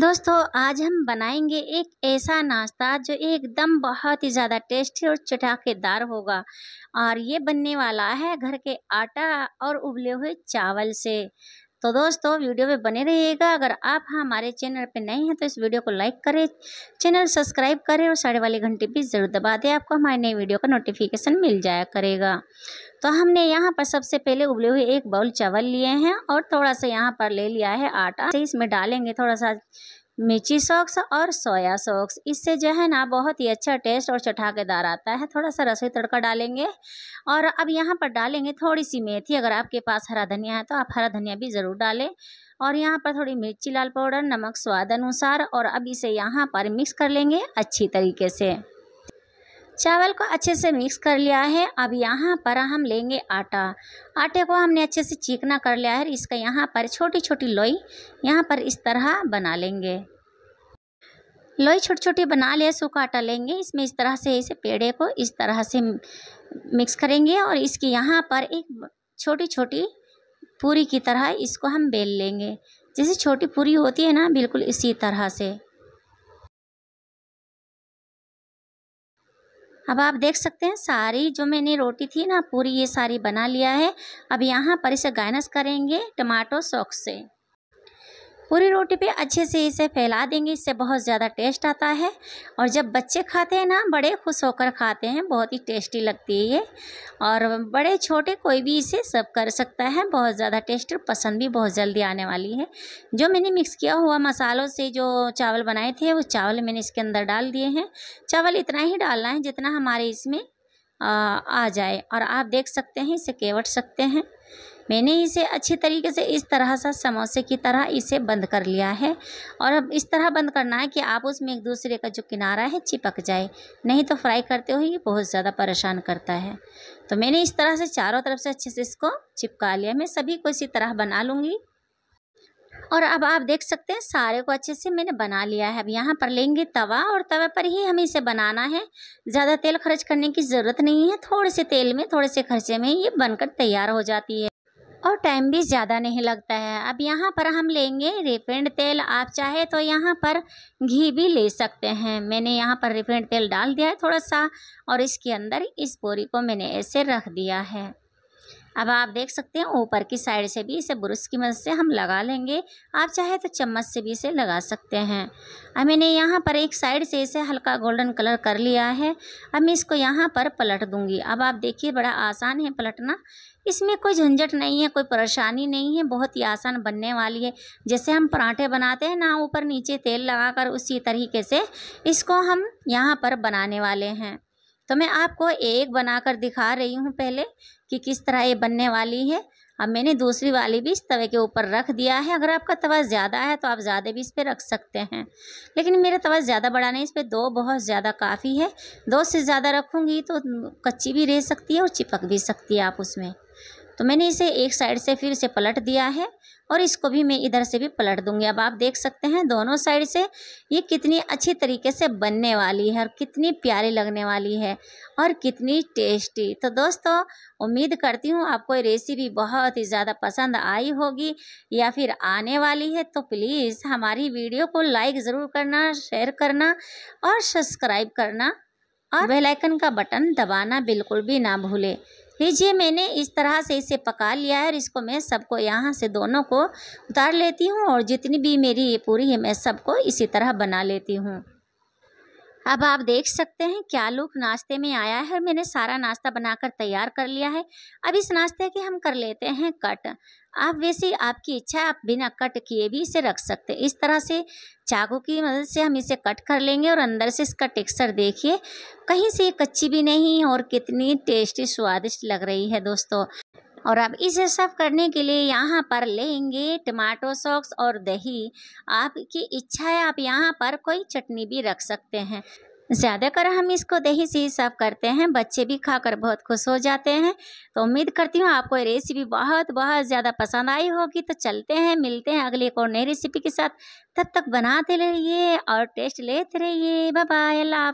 दोस्तों आज हम बनाएंगे एक ऐसा नाश्ता जो एकदम बहुत ही ज़्यादा टेस्टी और चटाकेदार होगा और ये बनने वाला है घर के आटा और उबले हुए चावल से तो दोस्तों वीडियो में बने रहिएगा अगर आप हाँ हमारे चैनल पर नए हैं तो इस वीडियो को लाइक करें चैनल सब्सक्राइब करें और साढ़े वाली घंटे भी ज़रूर दबा दें आपको हमारे नए वीडियो का नोटिफिकेशन मिल जाया करेगा तो हमने यहाँ पर सबसे पहले उबले हुए एक बाउल चावल लिए हैं और थोड़ा सा यहाँ पर ले लिया है आटा इसमें डालेंगे थोड़ा सा मिर्ची सॉक्स और सोया सॉक्स इससे जो है ना बहुत ही अच्छा टेस्ट और चटाकेदार आता है थोड़ा सा रसोई तड़का डालेंगे और अब यहाँ पर डालेंगे थोड़ी सी मेथी अगर आपके पास हरा धनिया है तो आप हरा धनिया भी ज़रूर डालें और यहाँ पर थोड़ी मिर्ची लाल पाउडर नमक स्वाद अनुसार और अब इसे यहाँ पर मिक्स कर लेंगे अच्छी तरीके से चावल को अच्छे से मिक्स कर लिया है अब यहाँ पर हम लेंगे आटा आटे को हमने अच्छे से चीकना कर लिया है इसका यहाँ पर छोटी छोटी लोई यहाँ पर इस तरह बना लेंगे लोई छोटी छोटी बना लिया सूखा आटा लेंगे इसमें इस तरह से इसे पेड़े को इस तरह से मिक्स करेंगे और इसकी यहाँ पर एक छोटी छोटी पूरी की तरह इसको हम बेल लेंगे जैसे छोटी पूरी होती है ना बिल्कुल इसी तरह से अब आप देख सकते हैं सारी जो मैंने रोटी थी ना पूरी ये सारी बना लिया है अब यहाँ पर इसे गायनस करेंगे टमाटो सॉक्स से पूरी रोटी पे अच्छे से इसे फैला देंगे इससे बहुत ज़्यादा टेस्ट आता है और जब बच्चे खाते हैं ना बड़े खुश होकर खाते हैं बहुत ही टेस्टी लगती है ये और बड़े छोटे कोई भी इसे सब कर सकता है बहुत ज़्यादा टेस्ट और पसंद भी बहुत जल्दी आने वाली है जो मैंने मिक्स किया हुआ मसालों से जो चावल बनाए थे वो चावल मैंने इसके अंदर डाल दिए हैं चावल इतना ही डालना है जितना हमारे इसमें आ जाए और आप देख सकते हैं इसे केवट सकते हैं मैंने इसे अच्छे तरीके से इस तरह सा समोसे की तरह इसे बंद कर लिया है और अब इस तरह बंद करना है कि आप उसमें एक दूसरे का जो किनारा है चिपक जाए नहीं तो फ्राई करते हुए ये बहुत ज़्यादा परेशान करता है तो मैंने इस तरह से चारों तरफ से अच्छे से इसको चिपका लिया मैं सभी को इसी तरह बना लूँगी और अब आप देख सकते हैं सारे को अच्छे से मैंने बना लिया है अब यहाँ पर लेंगे तवा और तवे पर ही हमें इसे बनाना है ज़्यादा तेल खर्च करने की ज़रूरत नहीं है थोड़े से तेल में थोड़े से खर्चे में ये बनकर तैयार हो जाती है और टाइम भी ज़्यादा नहीं लगता है अब यहाँ पर हम लेंगे रिफाइंड तेल आप चाहे तो यहाँ पर घी भी ले सकते हैं मैंने यहाँ पर रिफाइंड तेल डाल दिया है थोड़ा सा और इसके अंदर इस बोरी को मैंने ऐसे रख दिया है अब आप देख सकते हैं ऊपर की साइड से भी इसे ब्रश की मदद से हम लगा लेंगे आप चाहे तो चम्मच से भी इसे लगा सकते हैं अब मैंने यहाँ पर एक साइड से इसे हल्का गोल्डन कलर कर लिया है अब मैं इसको यहाँ पर पलट दूँगी अब आप देखिए बड़ा आसान है पलटना इसमें कोई झंझट नहीं है कोई परेशानी नहीं है बहुत ही आसान बनने वाली है जैसे हम पराठे बनाते हैं ना ऊपर नीचे तेल लगाकर उसी तरीके से इसको हम यहाँ पर बनाने वाले हैं तो मैं आपको एक बनाकर दिखा रही हूँ पहले कि किस तरह ये बनने वाली है अब मैंने दूसरी वाली भी इस तवे के ऊपर रख दिया है अगर आपका तवा ज़्यादा है तो आप ज़्यादा भी इस पर रख सकते हैं लेकिन मेरा तवा ज़्यादा बड़ा नहीं इस पर दो बहुत ज़्यादा काफ़ी है दो से ज़्यादा रखूँगी तो कच्ची भी रह सकती है और चिपक भी सकती है आप उसमें तो मैंने इसे एक साइड से फिर से पलट दिया है और इसको भी मैं इधर से भी पलट दूंगी अब आप देख सकते हैं दोनों साइड से ये कितनी अच्छी तरीके से बनने वाली है और कितनी प्यारी लगने वाली है और कितनी टेस्टी तो दोस्तों उम्मीद करती हूँ आपको ये रेसिपी बहुत ही ज़्यादा पसंद आई होगी या फिर आने वाली है तो प्लीज़ हमारी वीडियो को लाइक ज़रूर करना शेयर करना और सब्सक्राइब करना और बेलाइकन का बटन दबाना बिल्कुल भी ना भूलें लीजिए मैंने इस तरह से इसे पका लिया है और इसको मैं सबको यहाँ से दोनों को उतार लेती हूँ और जितनी भी मेरी ये पूरी है मैं सबको इसी तरह बना लेती हूँ अब आप देख सकते हैं क्या लुक नाश्ते में आया है और मैंने सारा नाश्ता बनाकर तैयार कर लिया है अब इस नाश्ते के हम कर लेते हैं कट आप वैसे आपकी इच्छा आप बिना कट किए भी इसे रख सकते हैं इस तरह से चाकू की मदद से हम इसे कट कर लेंगे और अंदर से इसका टेक्सचर देखिए कहीं से कच्ची भी नहीं और कितनी टेस्टी स्वादिष्ट लग रही है दोस्तों और अब इसे सब करने के लिए यहाँ पर लेंगे टमाटो सॉक्स और दही आपकी इच्छा है आप यहाँ पर कोई चटनी भी रख सकते हैं ज़्यादातर हम इसको दही से ही सर्व करते हैं बच्चे भी खाकर बहुत खुश हो जाते हैं तो उम्मीद करती हूँ आपको ये रेसिपी बहुत बहुत ज़्यादा पसंद आई होगी तो चलते हैं मिलते हैं अगले एक और नई रेसिपी के साथ तब तक बनाते रहिए और टेस्ट लेते रहिए बाय बाय अल्लाह